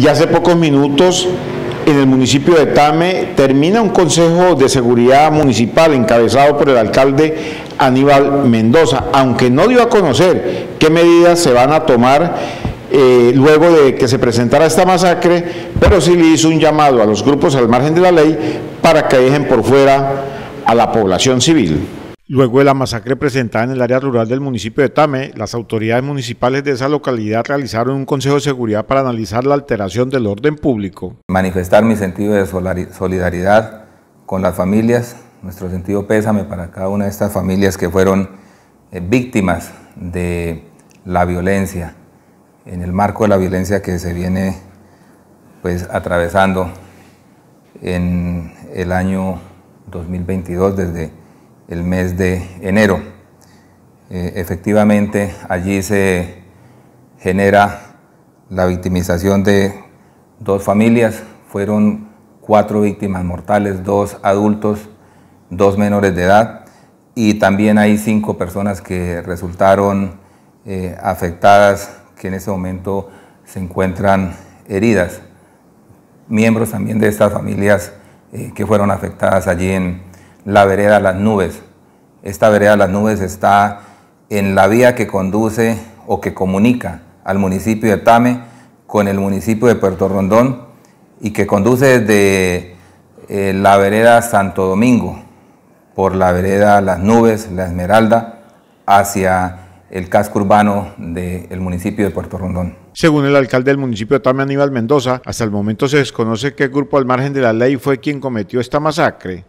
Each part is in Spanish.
Y hace pocos minutos en el municipio de Tame termina un consejo de seguridad municipal encabezado por el alcalde Aníbal Mendoza, aunque no dio a conocer qué medidas se van a tomar eh, luego de que se presentara esta masacre, pero sí le hizo un llamado a los grupos al margen de la ley para que dejen por fuera a la población civil. Luego de la masacre presentada en el área rural del municipio de Tame, las autoridades municipales de esa localidad realizaron un consejo de seguridad para analizar la alteración del orden público. Manifestar mi sentido de solidaridad con las familias, nuestro sentido pésame para cada una de estas familias que fueron eh, víctimas de la violencia, en el marco de la violencia que se viene pues atravesando en el año 2022 desde el mes de enero. Eh, efectivamente, allí se genera la victimización de dos familias, fueron cuatro víctimas mortales, dos adultos, dos menores de edad y también hay cinco personas que resultaron eh, afectadas, que en ese momento se encuentran heridas, miembros también de estas familias eh, que fueron afectadas allí en, la vereda Las Nubes. Esta vereda Las Nubes está en la vía que conduce o que comunica al municipio de Tame con el municipio de Puerto Rondón y que conduce desde eh, la vereda Santo Domingo por la vereda Las Nubes, La Esmeralda, hacia el casco urbano del municipio de Puerto Rondón. Según el alcalde del municipio de Tame, Aníbal Mendoza, hasta el momento se desconoce qué grupo al margen de la ley fue quien cometió esta masacre.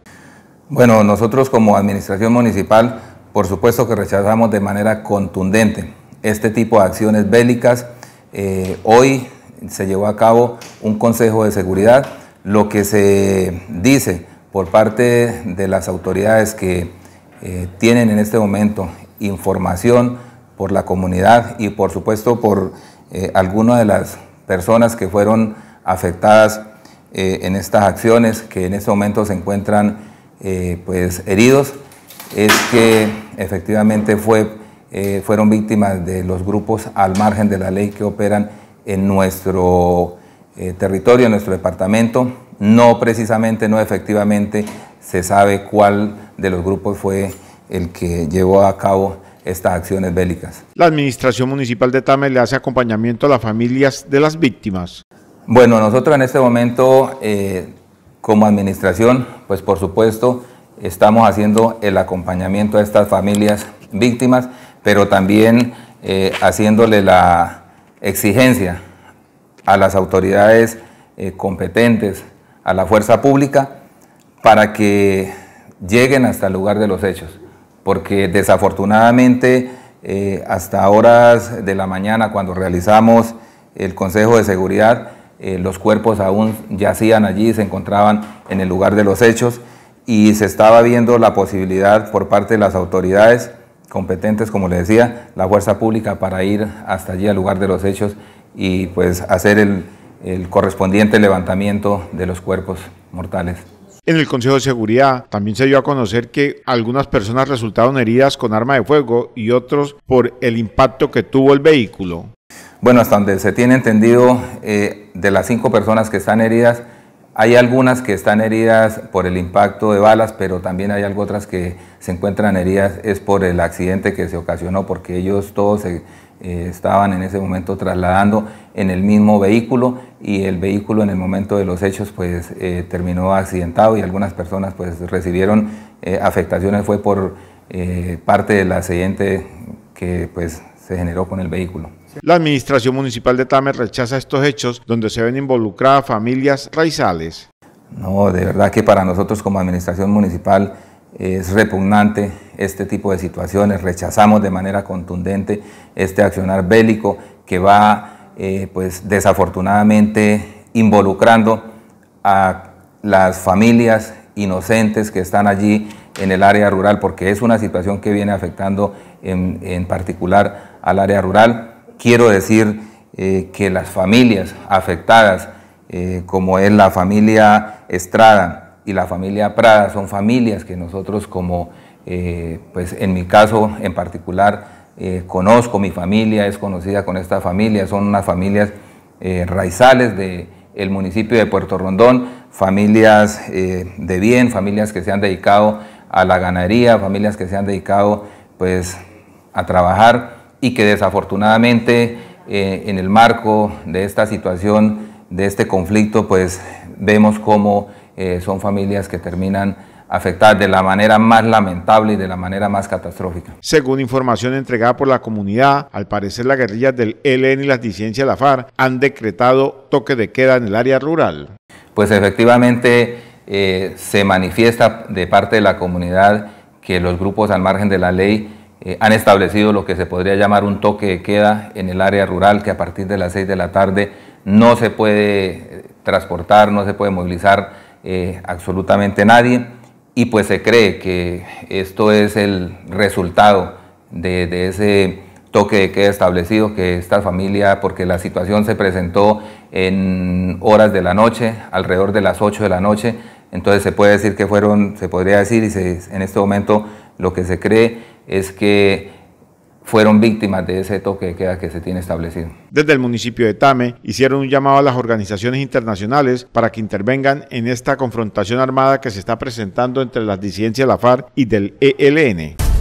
Bueno, nosotros como administración municipal, por supuesto que rechazamos de manera contundente este tipo de acciones bélicas. Eh, hoy se llevó a cabo un Consejo de Seguridad. Lo que se dice por parte de las autoridades que eh, tienen en este momento información por la comunidad y por supuesto por eh, algunas de las personas que fueron afectadas en estas acciones que en este momento se encuentran eh, pues, heridos es que efectivamente fue, eh, fueron víctimas de los grupos al margen de la ley que operan en nuestro eh, territorio, en nuestro departamento. No precisamente, no efectivamente se sabe cuál de los grupos fue el que llevó a cabo estas acciones bélicas. La Administración Municipal de Tame le hace acompañamiento a las familias de las víctimas. Bueno, nosotros en este momento como administración, pues por supuesto, estamos haciendo el acompañamiento a estas familias víctimas, pero también eh, haciéndole la exigencia a las autoridades eh, competentes, a la fuerza pública, para que lleguen hasta el lugar de los hechos, porque desafortunadamente eh, hasta horas de la mañana cuando realizamos el Consejo de Seguridad, eh, los cuerpos aún yacían allí, se encontraban en el lugar de los hechos y se estaba viendo la posibilidad por parte de las autoridades competentes, como le decía, la fuerza pública para ir hasta allí al lugar de los hechos y pues hacer el correspondiente levantamiento de los cuerpos mortales. En el Consejo de Seguridad también se dio a conocer que algunas personas resultaron heridas con arma de fuego y otros por el impacto que tuvo el vehículo. Bueno, hasta donde se tiene entendido, eh, de las cinco personas que están heridas, hay algunas que están heridas por el impacto de balas, pero también hay algo otras que se encuentran heridas es por el accidente que se ocasionó, porque ellos todos eh, estaban en ese momento trasladando en el mismo vehículo y el vehículo en el momento de los hechos pues eh, terminó accidentado y algunas personas pues recibieron afectaciones, fue por parte del accidente que pues se generó con el vehículo. La administración municipal de Tamer rechaza estos hechos donde se ven involucradas familias raizales. No, de verdad que para nosotros como administración municipal es repugnante este tipo de situaciones, rechazamos de manera contundente este accionar bélico que va eh, pues desafortunadamente involucrando a las familias inocentes que están allí en el área rural, porque es una situación que viene afectando en, en particular al área rural quiero decir eh, que las familias afectadas, eh, como es la familia Estrada y la familia Prada, son familias que nosotros como, eh, pues en mi caso en particular, conozco, mi familia es conocida con esta familia, son unas familias raizales del municipio de Puerto Rondón, familias de bien, familias que se han dedicado a la ganadería, familias que se han dedicado pues a trabajar y que desafortunadamente eh, en el marco de esta situación, de este conflicto, pues vemos cómo eh, son familias que terminan afectadas de la manera más lamentable y de la manera más catastrófica. Según información entregada por la comunidad, al parecer las guerrillas del ELN y las disidencias de la FARC han decretado toque de queda en el área rural. Pues efectivamente eh, se manifiesta de parte de la comunidad que los grupos al margen de la ley eh, han establecido lo que se podría llamar un toque de queda en el área rural, que a partir de las 6 de la tarde no se puede eh, transportar, no se puede movilizar eh, absolutamente nadie. Y pues se cree que esto es el resultado de, ese toque de queda establecido que esta familia, porque la situación se presentó en horas de la noche, alrededor de las 8 de la noche, entonces se puede decir que fueron, se podría decir, y en este momento lo que se cree es que fueron víctimas de ese toque de queda que se tiene establecido. Desde el municipio de Tame hicieron un llamado a las organizaciones internacionales para que intervengan en esta confrontación armada que se está presentando entre las disidencias de la FARC y del ELN.